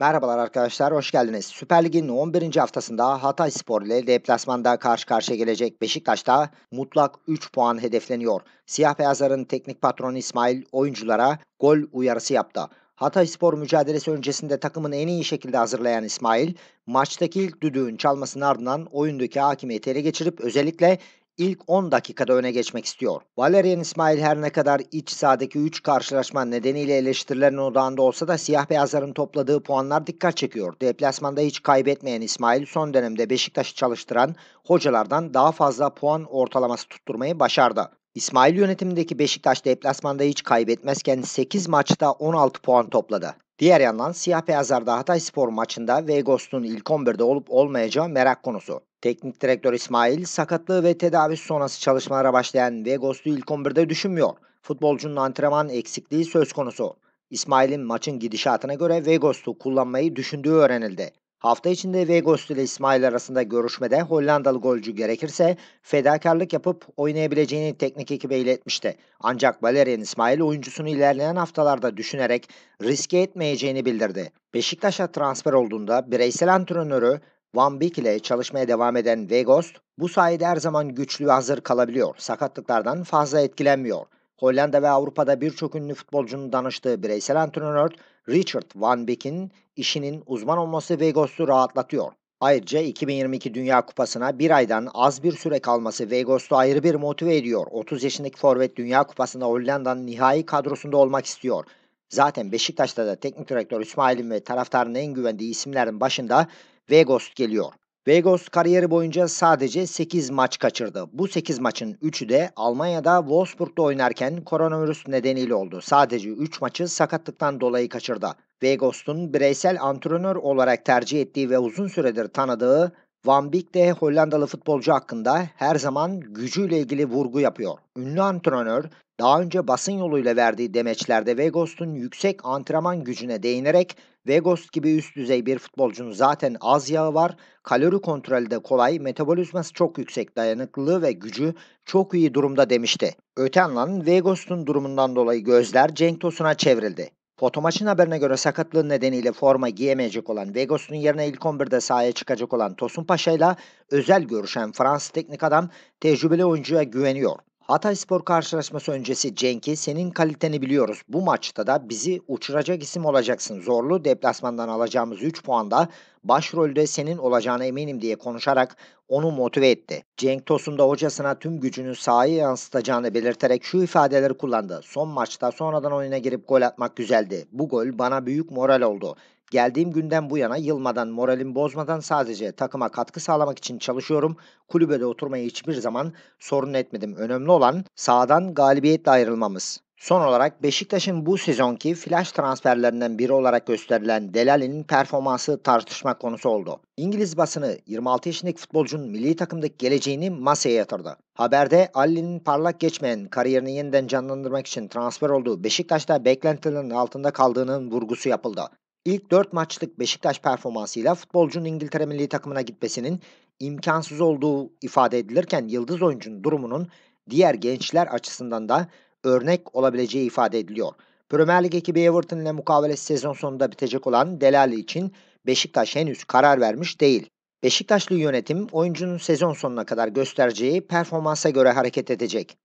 Merhabalar arkadaşlar, hoş geldiniz. Süper Lig'in 11. haftasında Hatay Spor ile deplasmanda karşı karşıya gelecek Beşiktaş'ta mutlak 3 puan hedefleniyor. Siyah Beyazların teknik patronu İsmail oyunculara gol uyarısı yaptı. Hatay Spor mücadelesi öncesinde takımın en iyi şekilde hazırlayan İsmail, maçtaki ilk düdüğün çalmasının ardından oyundaki hakimiyeti ele geçirip özellikle ilk 10 dakikada öne geçmek istiyor. Valerian İsmail her ne kadar iç sahadaki 3 karşılaşma nedeniyle eleştirilerin odağında olsa da siyah beyazların topladığı puanlar dikkat çekiyor. Deplasmanda hiç kaybetmeyen İsmail son dönemde Beşiktaş'ı çalıştıran hocalardan daha fazla puan ortalaması tutturmayı başardı. İsmail yönetimindeki Beşiktaş deplasmanda hiç kaybetmezken 8 maçta 16 puan topladı. Diğer yandan siyah beyazlarda Hatay Spor maçında Vegos'un ilk 11'de olup olmayacağı merak konusu. Teknik direktör İsmail sakatlığı ve tedavisi sonrası çalışmalara başlayan Vegos'u ilk 11'de düşünmüyor. Futbolcunun antrenman eksikliği söz konusu. İsmail'in maçın gidişatına göre Vegos'u kullanmayı düşündüğü öğrenildi. Hafta içinde Vegos ile İsmail arasında görüşmede Hollandalı golcü gerekirse fedakarlık yapıp oynayabileceğini teknik ekibe iletmişti. Ancak Valerian İsmail oyuncusunu ilerleyen haftalarda düşünerek riske etmeyeceğini bildirdi. Beşiktaş'a transfer olduğunda bireysel antrenörü Van Beek ile çalışmaya devam eden Weghorst bu sayede her zaman güçlü ve hazır kalabiliyor. Sakatlıklardan fazla etkilenmiyor. Hollanda ve Avrupa'da birçok ünlü futbolcunun danıştığı bireysel antrenör Richard Van Beek'in işinin uzman olması Weghorst'u rahatlatıyor. Ayrıca 2022 Dünya Kupası'na bir aydan az bir süre kalması Weghorst'u ayrı bir motive ediyor. 30 yaşındaki forvet Dünya Kupası'nda Hollanda'nın nihai kadrosunda olmak istiyor. Zaten Beşiktaş'ta da teknik direktör İsmail'in ve taraftarın en güvendiği isimlerin başında Vegos geliyor. Vegos kariyeri boyunca sadece 8 maç kaçırdı. Bu 8 maçın 3'ü de Almanya'da Wolfsburg'da oynarken koronavirüs nedeniyle oldu. Sadece 3 maçı sakatlıktan dolayı kaçırdı. Vegos'un bireysel antrenör olarak tercih ettiği ve uzun süredir tanıdığı Van Beek de Hollandalı futbolcu hakkında her zaman gücüyle ilgili vurgu yapıyor. Ünlü antrenör daha önce basın yoluyla verdiği demeçlerde Vegos'un yüksek antrenman gücüne değinerek Vegos gibi üst düzey bir futbolcunun zaten az yağı var, kalori kontrolü de kolay, metabolizması çok yüksek dayanıklılığı ve gücü çok iyi durumda demişti. Öte yandan Vegos'un durumundan dolayı gözler Cenk Tosun'a çevrildi. Fotomaçın haberine göre sakatlığı nedeniyle forma giyemeyecek olan Vegos'un yerine ilk 11'de sahaya çıkacak olan Tosun Paşa özel görüşen Fransız teknik adam tecrübeli oyuncuya güveniyor. Hatayspor karşılaşması öncesi Cenk'i senin kaliteni biliyoruz. Bu maçta da bizi uçuracak isim olacaksın. Zorlu deplasmandan alacağımız 3 puanda başrolde senin olacağına eminim diye konuşarak onu motive etti. Cenk Tosun da hocasına tüm gücünü sahaya yansıtacağını belirterek şu ifadeleri kullandı. Son maçta sonradan oyuna girip gol atmak güzeldi. Bu gol bana büyük moral oldu. Geldiğim günden bu yana yılmadan, moralim bozmadan sadece takıma katkı sağlamak için çalışıyorum. Kulübede oturmayı hiçbir zaman sorun etmedim. Önemli olan sağdan galibiyetle ayrılmamız. Son olarak Beşiktaş'ın bu sezonki flash transferlerinden biri olarak gösterilen Delali'nin performansı tartışma konusu oldu. İngiliz basını 26 yaşındaki futbolcunun milli takımdaki geleceğini masaya yatırdı. Haberde Ali'nin parlak geçmeyen kariyerini yeniden canlandırmak için transfer olduğu Beşiktaş'ta beklentilerin altında kaldığının vurgusu yapıldı. İlk 4 maçlık Beşiktaş performansıyla futbolcunun İngiltere milli takımına gitmesinin imkansız olduğu ifade edilirken yıldız oyuncunun durumunun diğer gençler açısından da örnek olabileceği ifade ediliyor. Premier Lig ekibi Everton ile mukavelesi sezon sonunda bitecek olan Delali için Beşiktaş henüz karar vermiş değil. Beşiktaşlı yönetim oyuncunun sezon sonuna kadar göstereceği performansa göre hareket edecek.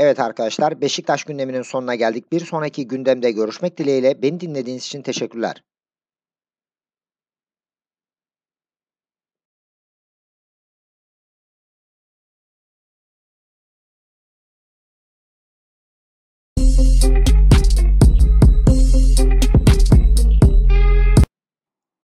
Evet arkadaşlar Beşiktaş gündeminin sonuna geldik. Bir sonraki gündemde görüşmek dileğiyle. Beni dinlediğiniz için teşekkürler. Thank you.